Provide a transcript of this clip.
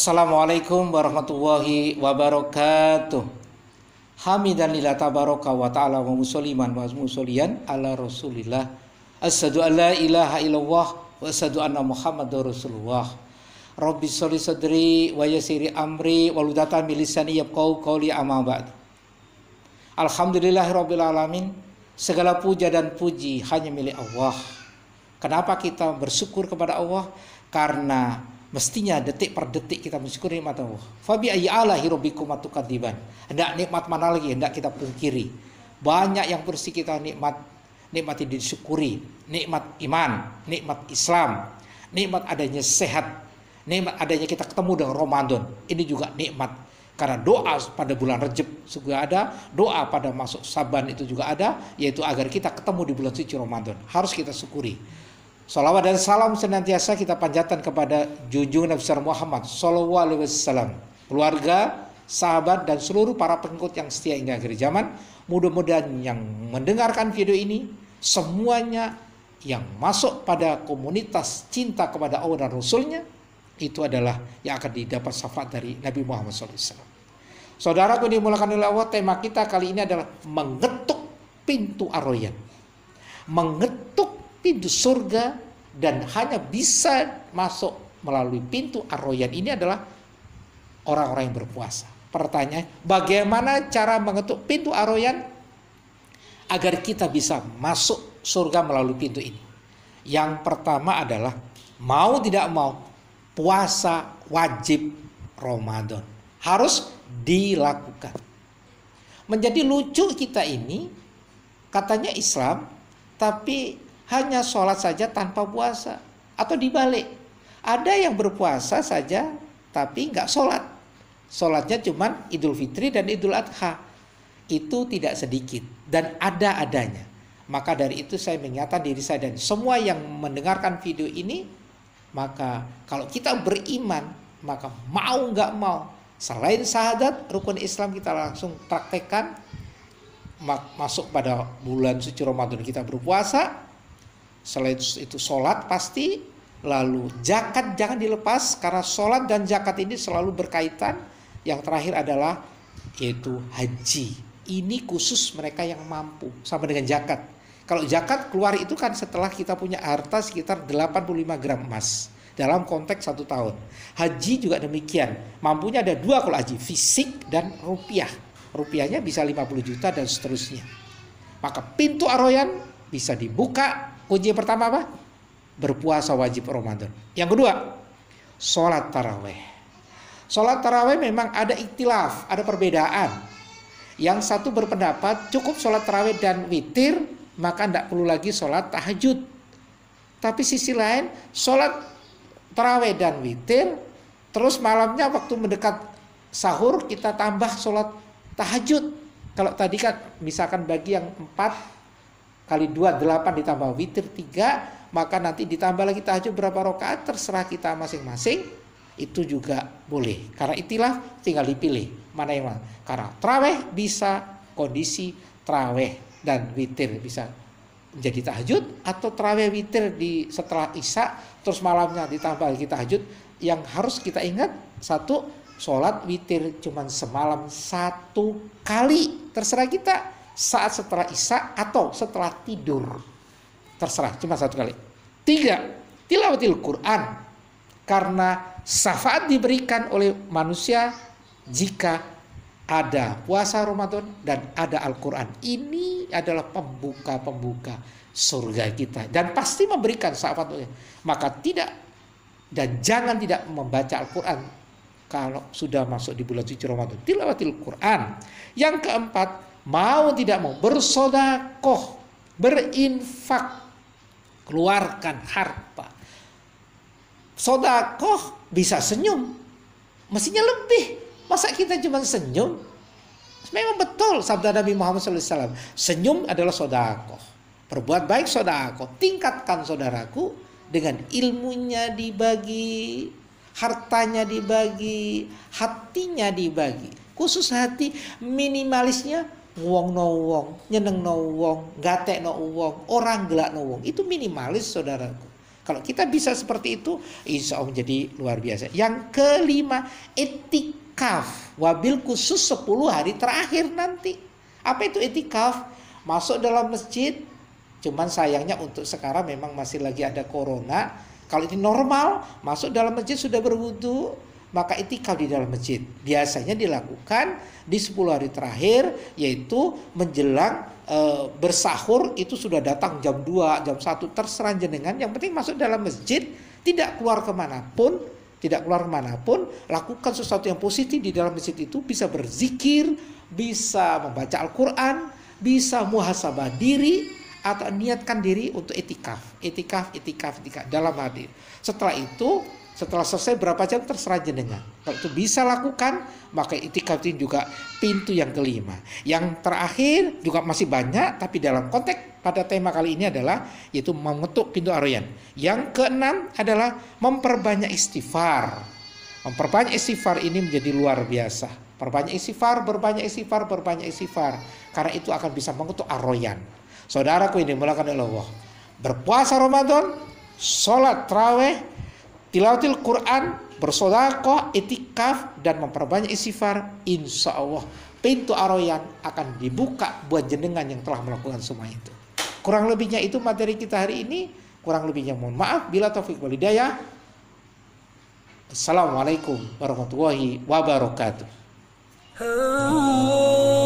Assalamualaikum warahmatullahi wabarakatuh. Hamidan lillah tabaraka wa ta'ala wa musliman wa musliyan ala rasulillah. Asyhadu an la ilaha illallah wa asyhadu anna muhammadar rasulullah. Rabbi sholli sadri wa yassiri amri wa ludata min lisani yafqahu qawli amma ba'd. Alhamdulillahirabbil alamin. Segala puja dan puji hanya milik Allah. Kenapa kita bersyukur kepada Allah? Karena Mestinya detik per detik kita mensyukuri nikmat Allah. Fabi ayyi alahi rabbikum atukadziban. Hendak nikmat mana lagi hendak kita pungkiri. Banyak yang bersih kita nikmat nikmati disyukuri, nikmat iman, nikmat Islam, nikmat adanya sehat, nikmat adanya kita ketemu dengan Ramadan. Ini juga nikmat karena doa pada bulan Rejab juga ada, doa pada masuk Saban itu juga ada, yaitu agar kita ketemu di bulan suci Ramadan. Harus kita syukuri. Salawat dan salam senantiasa kita panjatkan kepada junjungan Nabi Muhammad Sallallahu Alaihi Wasallam, keluarga, sahabat, dan seluruh para pengikut yang setia hingga akhir zaman. Mudah-mudahan yang mendengarkan video ini semuanya yang masuk pada komunitas cinta kepada Allah dan Rasulnya itu adalah yang akan didapat syafaat dari Nabi Muhammad SAW. Saudara ku dimulakan oleh Allah, tema kita kali ini adalah mengetuk pintu aroyan. Mengetuk pintu surga dan hanya bisa masuk melalui pintu Arroyan ini adalah orang-orang yang berpuasa. Pertanyaan, bagaimana cara mengetuk pintu Arroyan agar kita bisa masuk surga melalui pintu ini? Yang pertama adalah mau tidak mau puasa wajib Ramadan harus dilakukan. Menjadi lucu kita ini katanya Islam tapi hanya sholat saja tanpa puasa atau dibalik ada yang berpuasa saja tapi nggak sholat sholatnya cuma idul fitri dan idul adha itu tidak sedikit dan ada adanya maka dari itu saya mengingatkan diri saya dan semua yang mendengarkan video ini maka kalau kita beriman maka mau nggak mau selain syahadat rukun Islam kita langsung praktekkan masuk pada bulan suci Ramadan kita berpuasa Selain itu sholat pasti, lalu zakat jangan dilepas karena sholat dan zakat ini selalu berkaitan. Yang terakhir adalah yaitu haji. Ini khusus mereka yang mampu sama dengan zakat. Kalau zakat keluar itu kan setelah kita punya harta sekitar 85 gram emas dalam konteks satu tahun. Haji juga demikian. Mampunya ada dua kalau haji, fisik dan rupiah. Rupiahnya bisa 50 juta dan seterusnya. Maka pintu Aroyan bisa dibuka Kunci pertama apa? Berpuasa wajib Ramadan. Yang kedua, sholat taraweh. Sholat taraweh memang ada ikhtilaf, ada perbedaan. Yang satu berpendapat cukup sholat taraweh dan witir, maka tidak perlu lagi sholat tahajud. Tapi sisi lain, sholat taraweh dan witir, terus malamnya waktu mendekat sahur kita tambah sholat tahajud. Kalau tadi kan misalkan bagi yang empat kali 2 8 ditambah witir 3 maka nanti ditambah lagi tahajud berapa rakaat terserah kita masing-masing itu juga boleh karena itulah tinggal dipilih mana yang mana karena traweh bisa kondisi traweh dan witir bisa menjadi tahajud atau traweh witir di setelah isya terus malamnya ditambah lagi tahajud yang harus kita ingat satu sholat witir cuman semalam satu kali terserah kita saat setelah Isya atau setelah tidur. Terserah, cuma satu kali. Tiga, tilawatil Quran. Karena syafaat diberikan oleh manusia jika ada puasa Ramadan dan ada Al-Quran. Ini adalah pembuka-pembuka surga kita. Dan pasti memberikan syafaat. Maka tidak dan jangan tidak membaca Al-Quran kalau sudah masuk di bulan suci Ramadan. Tilawatil Quran. Yang keempat, mau tidak mau bersodakoh, berinfak, keluarkan harta. Sodakoh bisa senyum, mestinya lebih. Masa kita cuma senyum? Memang betul sabda Nabi Muhammad SAW. Senyum adalah sodakoh. Perbuat baik sodakoh. Tingkatkan saudaraku dengan ilmunya dibagi, hartanya dibagi, hatinya dibagi. Khusus hati minimalisnya no wong, no wong, no wong, orang gelak no wong. Itu minimalis saudaraku. Kalau kita bisa seperti itu, insya Allah menjadi luar biasa. Yang kelima, etikaf. Wabil khusus 10 hari terakhir nanti. Apa itu etikaf? Masuk dalam masjid, cuman sayangnya untuk sekarang memang masih lagi ada corona. Kalau ini normal, masuk dalam masjid sudah berwudu, maka itikaf di dalam masjid biasanya dilakukan di 10 hari terakhir yaitu menjelang e, bersahur itu sudah datang jam 2, jam 1 terserah jenengan yang penting masuk dalam masjid tidak keluar pun tidak keluar manapun lakukan sesuatu yang positif di dalam masjid itu bisa berzikir bisa membaca Al-Quran bisa muhasabah diri atau niatkan diri untuk itikaf itikaf itikaf itikaf dalam hadir setelah itu setelah selesai berapa jam terserah jenengan. Kalau itu bisa lakukan, maka itikaf itu juga pintu yang kelima. Yang terakhir juga masih banyak, tapi dalam konteks pada tema kali ini adalah yaitu mengetuk pintu aroyan Yang keenam adalah memperbanyak istighfar. Memperbanyak istighfar ini menjadi luar biasa. Perbanyak istighfar, berbanyak istighfar, berbanyak istighfar. Karena itu akan bisa mengetuk aroyan. Saudaraku ini mulakan oleh Allah. Berpuasa Ramadan, sholat traweh, tilawatil Quran, bersodako, etikaf, dan memperbanyak istighfar, insya Allah pintu aroyan akan dibuka buat jenengan yang telah melakukan semua itu. Kurang lebihnya itu materi kita hari ini. Kurang lebihnya mohon maaf. Bila taufik walidaya. Assalamualaikum warahmatullahi wabarakatuh.